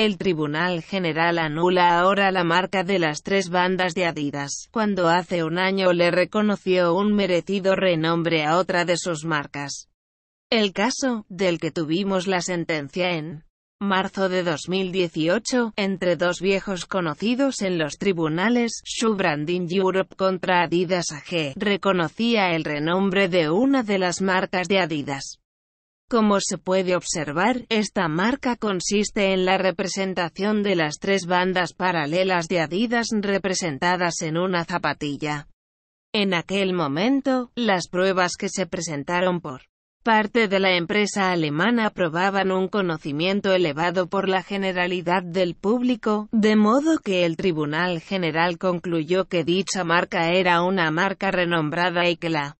El Tribunal General anula ahora la marca de las tres bandas de Adidas, cuando hace un año le reconoció un merecido renombre a otra de sus marcas. El caso, del que tuvimos la sentencia en marzo de 2018, entre dos viejos conocidos en los tribunales, Shoe Europe contra Adidas AG, reconocía el renombre de una de las marcas de Adidas. Como se puede observar, esta marca consiste en la representación de las tres bandas paralelas de Adidas representadas en una zapatilla. En aquel momento, las pruebas que se presentaron por parte de la empresa alemana probaban un conocimiento elevado por la generalidad del público, de modo que el Tribunal General concluyó que dicha marca era una marca renombrada y que la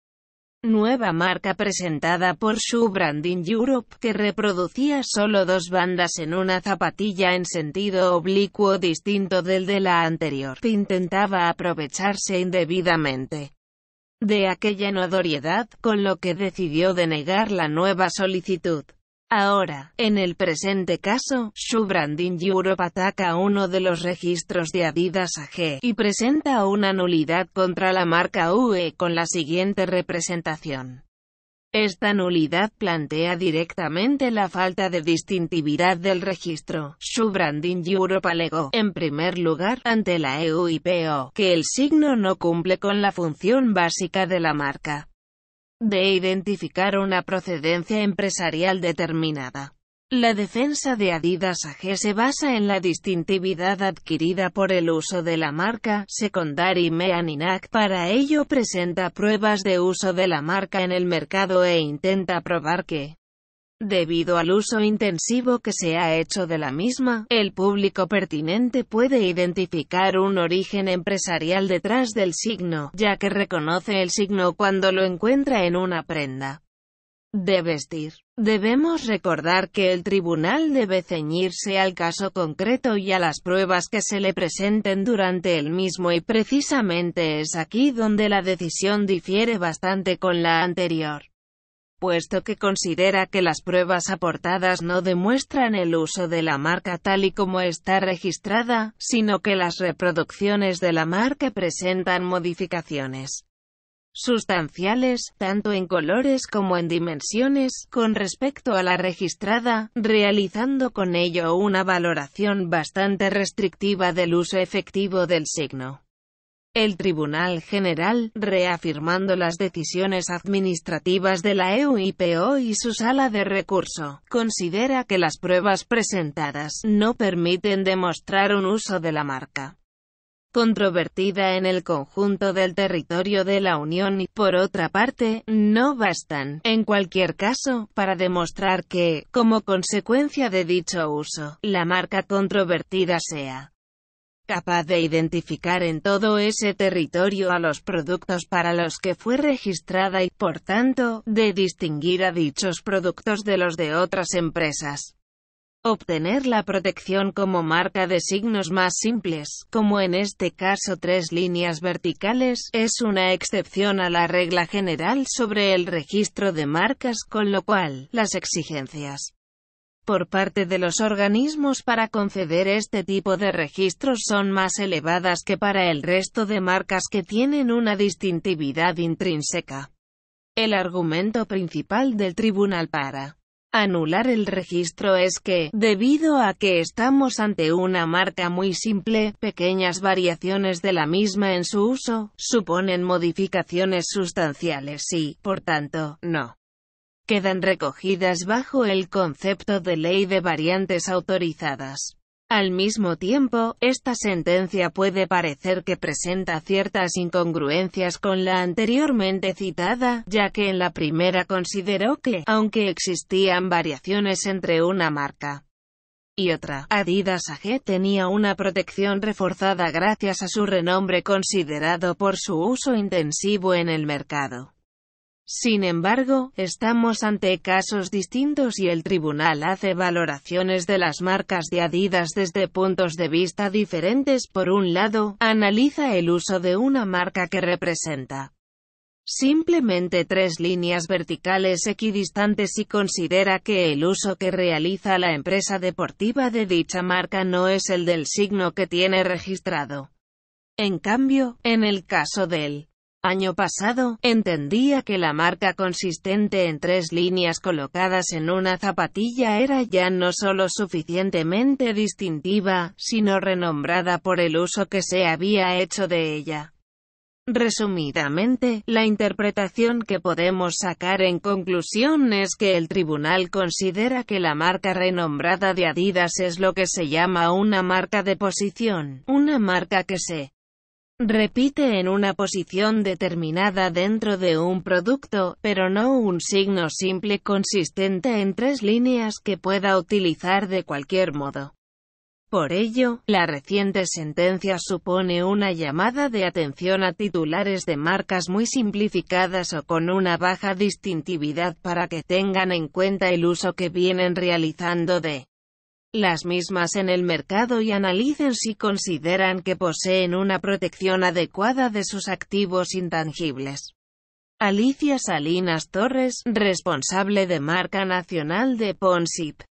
nueva marca presentada por Shoe Branding Europe que reproducía solo dos bandas en una zapatilla en sentido oblicuo distinto del de la anterior, intentaba aprovecharse indebidamente de aquella notoriedad, con lo que decidió denegar la nueva solicitud. Ahora, en el presente caso, Shubranding Europe ataca uno de los registros de Adidas AG, y presenta una nulidad contra la marca UE con la siguiente representación. Esta nulidad plantea directamente la falta de distintividad del registro. Shubranding Europe alegó, en primer lugar, ante la EUIPO, que el signo no cumple con la función básica de la marca de identificar una procedencia empresarial determinada. La defensa de Adidas AG se basa en la distintividad adquirida por el uso de la marca Secondary Meaninac. Para ello presenta pruebas de uso de la marca en el mercado e intenta probar que Debido al uso intensivo que se ha hecho de la misma, el público pertinente puede identificar un origen empresarial detrás del signo, ya que reconoce el signo cuando lo encuentra en una prenda de vestir. Debemos recordar que el tribunal debe ceñirse al caso concreto y a las pruebas que se le presenten durante el mismo y precisamente es aquí donde la decisión difiere bastante con la anterior puesto que considera que las pruebas aportadas no demuestran el uso de la marca tal y como está registrada, sino que las reproducciones de la marca presentan modificaciones sustanciales, tanto en colores como en dimensiones, con respecto a la registrada, realizando con ello una valoración bastante restrictiva del uso efectivo del signo el Tribunal General, reafirmando las decisiones administrativas de la EUIPO y su sala de recurso, considera que las pruebas presentadas no permiten demostrar un uso de la marca controvertida en el conjunto del territorio de la Unión y, por otra parte, no bastan, en cualquier caso, para demostrar que, como consecuencia de dicho uso, la marca controvertida sea capaz de identificar en todo ese territorio a los productos para los que fue registrada y, por tanto, de distinguir a dichos productos de los de otras empresas. Obtener la protección como marca de signos más simples, como en este caso tres líneas verticales, es una excepción a la regla general sobre el registro de marcas con lo cual, las exigencias por parte de los organismos para conceder este tipo de registros son más elevadas que para el resto de marcas que tienen una distintividad intrínseca. El argumento principal del tribunal para anular el registro es que, debido a que estamos ante una marca muy simple, pequeñas variaciones de la misma en su uso, suponen modificaciones sustanciales y, por tanto, no quedan recogidas bajo el concepto de ley de variantes autorizadas. Al mismo tiempo, esta sentencia puede parecer que presenta ciertas incongruencias con la anteriormente citada, ya que en la primera consideró que, aunque existían variaciones entre una marca y otra, Adidas AG tenía una protección reforzada gracias a su renombre considerado por su uso intensivo en el mercado. Sin embargo, estamos ante casos distintos y el tribunal hace valoraciones de las marcas de Adidas desde puntos de vista diferentes. Por un lado, analiza el uso de una marca que representa simplemente tres líneas verticales equidistantes y considera que el uso que realiza la empresa deportiva de dicha marca no es el del signo que tiene registrado. En cambio, en el caso del año pasado, entendía que la marca consistente en tres líneas colocadas en una zapatilla era ya no solo suficientemente distintiva, sino renombrada por el uso que se había hecho de ella. Resumidamente, la interpretación que podemos sacar en conclusión es que el tribunal considera que la marca renombrada de Adidas es lo que se llama una marca de posición, una marca que se Repite en una posición determinada dentro de un producto, pero no un signo simple consistente en tres líneas que pueda utilizar de cualquier modo. Por ello, la reciente sentencia supone una llamada de atención a titulares de marcas muy simplificadas o con una baja distintividad para que tengan en cuenta el uso que vienen realizando de las mismas en el mercado y analicen si consideran que poseen una protección adecuada de sus activos intangibles. Alicia Salinas Torres, responsable de marca nacional de Ponsip.